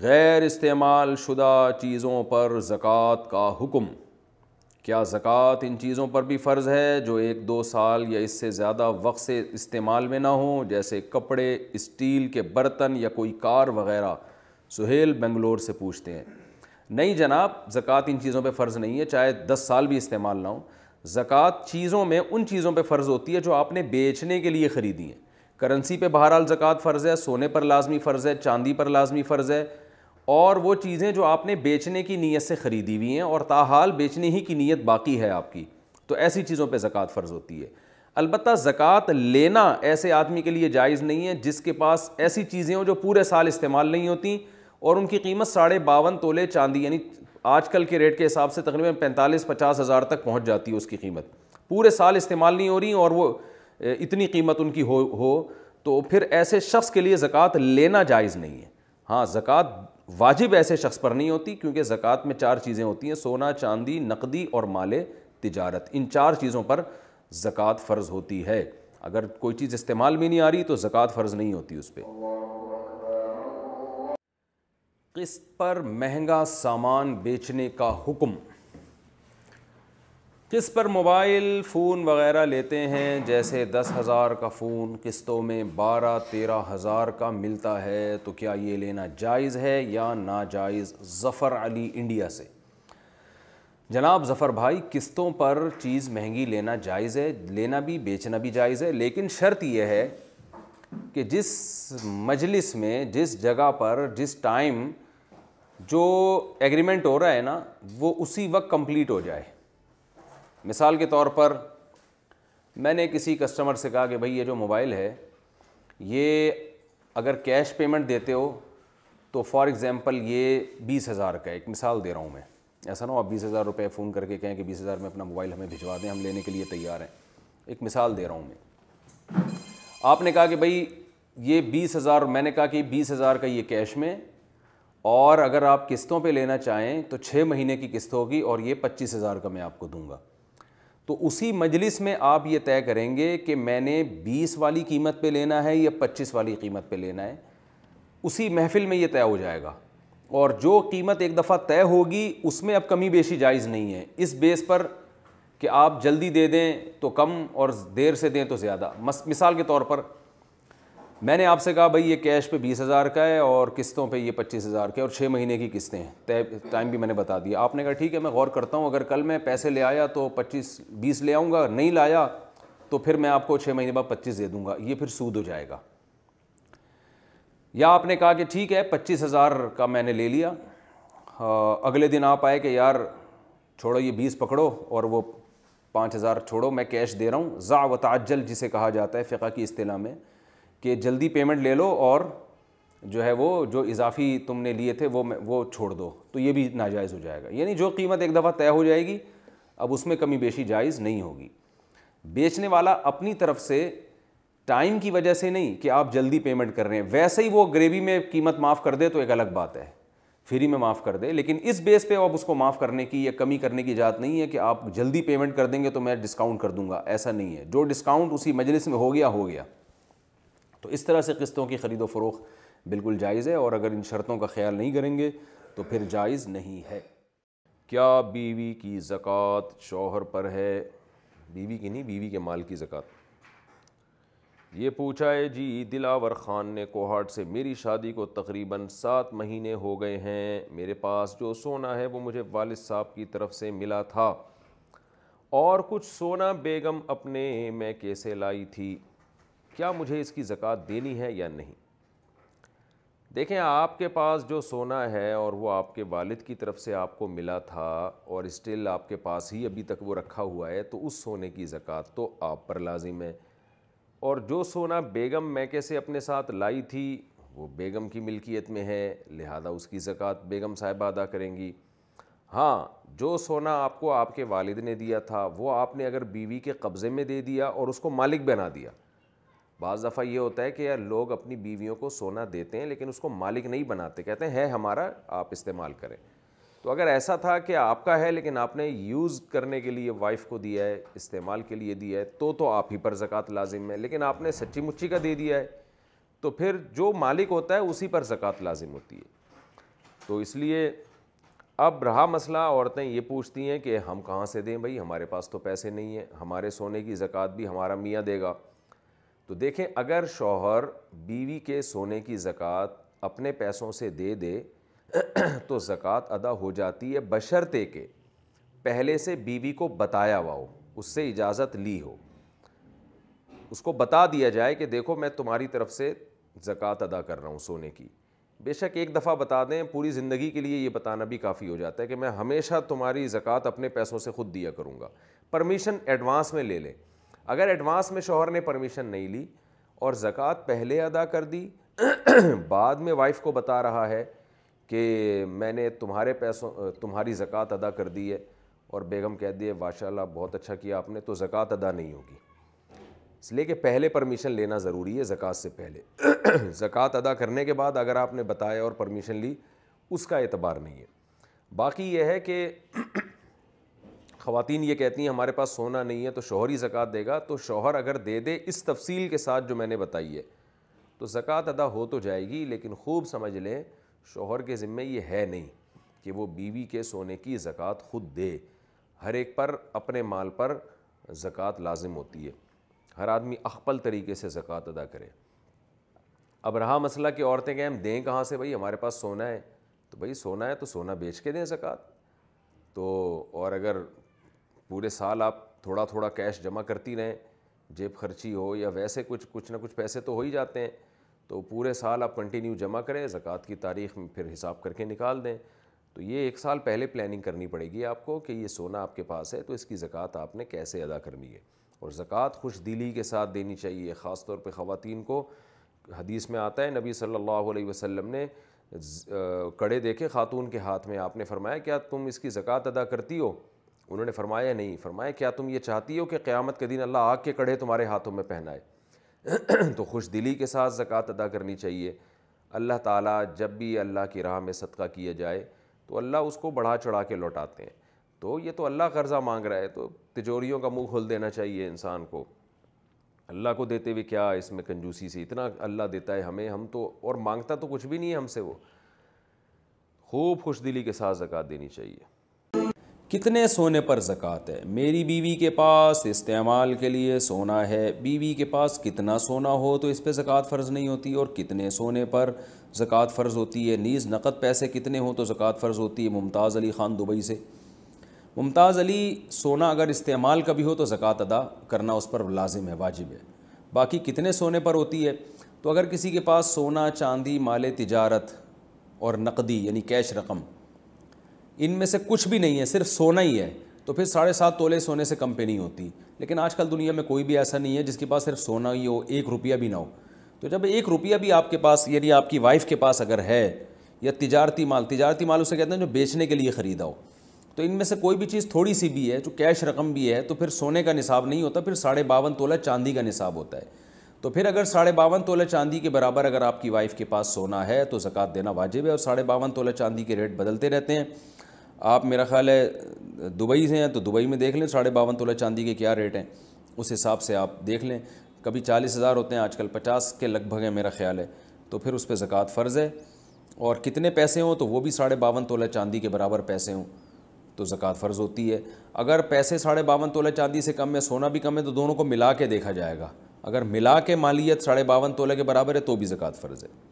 गैर इस्तेमाल शुदा चीज़ों पर ज़क़़त का हुक्म क्या ज़क़़त इन चीज़ों पर भी फ़र्ज़ है जो एक दो साल या इससे ज़्यादा वक्त से इस्तेमाल में ना हो जैसे कपड़े स्टील के बर्तन या कोई कार वगैरह सुहेल बेंगलोर से पूछते हैं नहीं जनाब ज़क़़त इन चीज़ों पर फ़र्ज़ नहीं है चाहे दस साल भी इस्तेमाल ना हो ज़क़़त चीज़ों में उन चीज़ों पर फ़र्ज़ होती है जो आपने बेचने के लिए ख़रीदी हैं करेंसी पे बहरहाल ज़क़़त फ़र्ज़ है सोने पर लाजमी फ़र्ज़ है चांदी पर लाजमी फ़र्ज़ है और वो चीज़ें जो आपने बेचने की नीयत से ख़रीदी हुई हैं और ताहाल बेचने ही की नीयत बाकी है आपकी तो ऐसी चीज़ों पर ज़क़़त फ़र्ज़ होती है अलबत् ज़क़़त लेना ऐसे आदमी के लिए जायज़ नहीं है जिसके पास ऐसी चीज़ें हों जो पूरे साल इस्तेमाल नहीं होती और उनकी कीमत साढ़े बावन तोले चांदी यानी आज कल के रेट के हिसाब से तकरीबन पैंतालीस पचास हज़ार तक पहुँच जाती है उसकी कीमत पूरे साल इस्तेमाल नहीं हो रही और वो इतनी कीमत उनकी हो हो तो फिर ऐसे शख्स के लिए ज़क़़त लेना जायज़ नहीं है हाँ ज़क़़त वाजिब ऐसे शख्स पर नहीं होती क्योंकि ज़क़़त में चार चीज़ें होती हैं सोना चांदी नकदी और माले तिजारत इन चार चीज़ों पर ज़क़़त फ़र्ज़ होती है अगर कोई चीज़ इस्तेमाल भी नहीं आ रही तो ज़क़़त फ़र्ज़ नहीं होती उस पर किस पर महंगा सामान बेचने का हुक्म किस पर मोबाइल फ़ोन वगैरह लेते हैं जैसे दस हज़ार का फ़ोन किस्तों में बारह तेरह हज़ार का मिलता है तो क्या ये लेना जायज़ है या नाजायज़ ज़फ़र अली इंडिया से जनाब ज़फ़र भाई किस्तों पर चीज़ महंगी लेना जायज़ है लेना भी बेचना भी जायज़ है लेकिन शर्त यह है कि जिस मजलिस में जिस जगह पर जिस टाइम जो एग्रीमेंट हो रहा है ना वो उसी वक्त कंप्लीट हो जाए मिसाल के तौर पर मैंने किसी कस्टमर से कहा कि भाई ये जो मोबाइल है ये अगर कैश पेमेंट देते हो तो फॉर एग्ज़ाम्पल ये बीस हज़ार का एक मिसाल दे रहा हूँ मैं ऐसा ना हो आप बीस हज़ार रुपये फ़ोन करके कहें कि बीस हज़ार में अपना मोबाइल हमें भिजवा दें हम लेने के लिए तैयार हैं एक मिसाल दे रहा हूँ मैं आपने कहा कि भाई ये बीस हज़ार मैंने कहा कि बीस हज़ार का ये कैश में और अगर आप किस्तों पर लेना चाहें तो छः महीने की किस्त होगी और ये पच्चीस हज़ार का मैं आपको दूँगा तो उसी मजलिस में आप ये तय करेंगे कि मैंने 20 वाली कीमत पे लेना है या 25 वाली कीमत पे लेना है उसी महफिल में ये तय हो जाएगा और जो कीमत एक दफ़ा तय होगी उसमें अब कमी बेशी जायज़ नहीं है इस बेस पर कि आप जल्दी दे दें तो कम और देर से दें तो ज़्यादा मिसाल के तौर पर मैंने आपसे कहा भाई ये कैश पे बीस हज़ार का है और किस्तों पे ये पच्चीस हज़ार के और छः महीने की किस्तें हैं तय टाइम भी मैंने बता दिया आपने कहा ठीक है मैं गौर करता हूँ अगर कल मैं पैसे ले आया तो पच्चीस बीस ले आऊँगा नहीं लाया तो फिर मैं आपको छः महीने बाद पच्चीस दे दूँगा ये फिर सूद हो जाएगा या आपने कहा कि ठीक है पच्चीस हज़ार का मैंने ले लिया आ, अगले दिन आप आए कि यार छोड़ो ये बीस पकड़ो और वो पाँच हज़ार छोड़ो मैं कैश दे रहा हूँ ज़ा व ताजल जिसे कहा जाता है फ़िका की अतला में कि जल्दी पेमेंट ले लो और जो है वो जो इजाफी तुमने लिए थे वो वो छोड़ दो तो ये भी नाजायज़ हो जाएगा यानी जो कीमत एक दफ़ा तय हो जाएगी अब उसमें कमी बेशी जायज़ नहीं होगी बेचने वाला अपनी तरफ से टाइम की वजह से नहीं कि आप जल्दी पेमेंट कर रहे हैं वैसे ही वो ग्रेवी में कीमत माफ़ कर दे तो एक अलग बात है फ्री में माफ़ कर दे लेकिन इस बेस पे अब उसको माफ़ करने की या कमी करने की इजाज़त नहीं है कि आप जल्दी पेमेंट कर देंगे तो मैं डिस्काउंट कर दूंगा ऐसा नहीं है जो डिस्काउंट उसी मजलिस में हो गया हो गया तो इस तरह से किस्तों की ख़रीदो फरोख बिल्कुल जायज़ है और अगर इन शर्तों का ख्याल नहीं करेंगे तो फिर जायज़ नहीं है क्या बीवी की ज़क़़त शोहर पर है बीवी की नहीं बीवी के माल की ज़क़़त ये पूछा है जी दिलावर ख़ान ने कोहाट से मेरी शादी को तकरीबन सात महीने हो गए हैं मेरे पास जो सोना है वो मुझे वालिद साहब की तरफ से मिला था और कुछ सोना बेगम अपने मैं कैसे लाई थी क्या मुझे इसकी ज़क़़त देनी है या नहीं देखें आपके पास जो सोना है और वो आपके वालिद की तरफ से आपको मिला था और स्टिल आपके पास ही अभी तक वो रखा हुआ है तो उस सोने की ज़क़़त तो आप पर लाजिम है और जो सोना बेगम मैके से अपने साथ लाई थी वो बेगम की मिल्कियत में है लिहाजा उसकी ज़क़़त बेगम साहिबा अदा करेंगी हाँ जो सोना आपको आपके वालिद ने दिया था वो आपने अगर बीवी के कब्ज़े में दे दिया और उसको मालिक बना दिया बज़ दफ़ा ये होता है कि यार लोग अपनी बीवियों को सोना देते हैं लेकिन उसको मालिक नहीं बनाते कहते हैं है हमारा आप इस्तेमाल करें तो अगर ऐसा था कि आपका है लेकिन आपने यूज़ करने के लिए वाइफ को दिया है इस्तेमाल के लिए दिया है तो तो आप ही पर ज़क़़त लाजिम है लेकिन आपने सच्ची मुच्ची का दे दिया है तो फिर जो मालिक होता है उसी पर जक़ात लाजिम होती है तो इसलिए अब रहा मसला औरतें ये पूछती हैं कि हम कहाँ से दें भाई हमारे पास तो पैसे नहीं हैं हमारे सोने की ज़क़़त भी हमारा मियाँ देगा तो देखें अगर शौहर बीवी के सोने की ज़क़़त अपने पैसों से दे दे तो ज़क़़त अदा हो जाती है बशर्ते के पहले से बीवी को बताया हुआ हो उससे इजाज़त ली हो उसको बता दिया जाए कि देखो मैं तुम्हारी तरफ से ज़क़़त अदा कर रहा हूँ सोने की बेशक एक दफ़ा बता दें पूरी ज़िंदगी के लिए ये बताना भी काफ़ी हो जाता है कि मैं हमेशा तुम्हारी ज़क़़त अपने पैसों से ख़ुद दिया करूँगा परमिशन एडवांस में ले लें अगर एडवांस में शोहर ने परमिशन नहीं ली और ज़क़़त पहले अदा कर दी बाद में वाइफ को बता रहा है कि मैंने तुम्हारे पैसों तुम्हारी ज़क़़त अदा कर दी है और बेगम कह है माशाल्लाह बहुत अच्छा किया आपने तो ज़क़़त अदा नहीं होगी इसलिए कि पहले परमिशन लेना ज़रूरी है ज़क़़त से पहले ज़क़़त अदा करने के बाद अगर आपने बताया और परमिशन ली उसका एतबार नहीं है बाकी यह है कि ख़वान ये कहती हैं हमारे पास सोना नहीं है तो शोहर ही ज़क़़त देगा तो शोहर अगर दे दे इस तफसील के साथ जो मैंने बताई है तो ज़क़़त अदा हो तो जाएगी लेकिन खूब समझ लें शोहर के ज़िम्मे ये है नहीं कि वो बीवी के सोने की ज़क़़त खुद दे हर एक पर अपने माल पर ज़क़़त लाजिम होती है हर आदमी अखपल तरीके से ज़क़़त अदा करे अब रहा मसला कि औरतें कहें हम दें कहाँ से भाई हमारे पास सोना है तो भाई सोना है तो सोना बेच के दें ज़क़़त तो और अगर पूरे साल आप थोड़ा थोड़ा कैश जमा करती रहें जेब खर्ची हो या वैसे कुछ कुछ ना कुछ पैसे तो हो ही जाते हैं तो पूरे साल आप कंटिन्यू जमा करें ज़क़़त की तारीख में फिर हिसाब करके निकाल दें तो ये एक साल पहले प्लानिंग करनी पड़ेगी आपको कि ये सोना आपके पास है तो इसकी ज़क़़त आपने कैसे अदा करनी है और ज़क़़त खुश दिली के साथ देनी चाहिए ख़ास तौर पर ख़वान को हदीस में आता है नबी सल्लल्लाहु अलैहि वसल्लम ने कड़े देखे खातून के हाथ में आपने फरमाया क्या तुम इसकी ज़क़़त अदा करती हो उन्होंने फरमाया नहीं फरमाया क्या तुम ये चाहती हो कि क़्यामत के दिन अल्लाह आग के कड़े तुम्हारे हाथों में पहनाए तो खुश दिली के साथ ज़क़़त अदा करनी चाहिए अल्लाह ताला जब भी अल्लाह की राह में सदका किया जाए तो अल्लाह उसको बढ़ा चढ़ा के लौटाते हैं तो ये तो अल्लाह कर्ज़ा मांग रहा है तो तिजोरियों का मुँह खोल देना चाहिए इंसान को अल्लाह को देते हुए क्या इसमें कंजूसी से इतना अल्लाह देता है हमें हम तो और मांगता तो कुछ भी नहीं है हमसे वो खूब खुश दिली के साथ ज़क़़त देनी चाहिए कितने सोने पर ज़क़़त है मेरी बीवी के पास इस्तेमाल के लिए सोना है बीवी के पास कितना सोना हो तो इस पर ज़क़़त फ़र्ज़ नहीं होती और कितने सोने पर ज़क़़त फ़र्ज़ होती है नीज़ नकद पैसे कितने हों तो ज़क़़त फ़र्ज़ होती है मुमताज़ अली ख़ान दुबई से मुमताज़ अली सोना अगर इस्तेमाल का भी हो तो ज़क़़त अदा करना उस पर लाजिम है वाजिब है बाकी कितने सोने पर होती है तो अगर किसी के पास सोना चांदी माले तजारत और नकदी यानी कैश रकम इनमें से कुछ भी नहीं है सिर्फ सोना ही है तो फिर साढ़े सात तोले सोने से कम पे नहीं होती लेकिन आजकल दुनिया में कोई भी ऐसा नहीं है जिसके पास सिर्फ सोना ही हो एक रुपया भी ना हो तो जब एक रुपया भी आपके पास यानी आपकी वाइफ के पास अगर है या तिजारती माल तिजारती माल उसे कहते हैं जो बेचने के लिए ख़रीदा हो तो इनमें से कोई भी चीज़ थोड़ी सी भी है जो कैश रकम भी है तो फिर सोने का निसाब नहीं होता फिर साढ़े बावन तोला चांदी का निसाब होता है तो फिर अगर साढ़े बावन तोला चांदी के बराबर अगर आपकी वाइफ के पास सोना है तो ज़क़़त देना वाजिब है और साढ़े बावन तोला चांदी के रेट बदलते रहते हैं आप मेरा ख्याल है दुबई से हैं तो दुबई में देख लें साढ़े बावन तोला चांदी के क्या रेट हैं उस हिसाब से आप देख लें कभी चालीस हज़ार होते हैं आजकल पचास के लगभग हैं मेरा ख्याल है तो फिर उस पर ज़क़़त फ़र्ज़ है और कितने पैसे हों तो वो भी साढ़े बावन तोला चांदी के बराबर पैसे हों तो ज़क़़त फ़र्ज़ होती है अगर पैसे साढ़े बावन तोला चांदी से कम है सोना भी कम है तो दोनों को मिला के देखा जाएगा अगर मिला के मालियत साढ़े बावन तोले के बराबर है तो भी ज़क़़त फ़र्ज़ है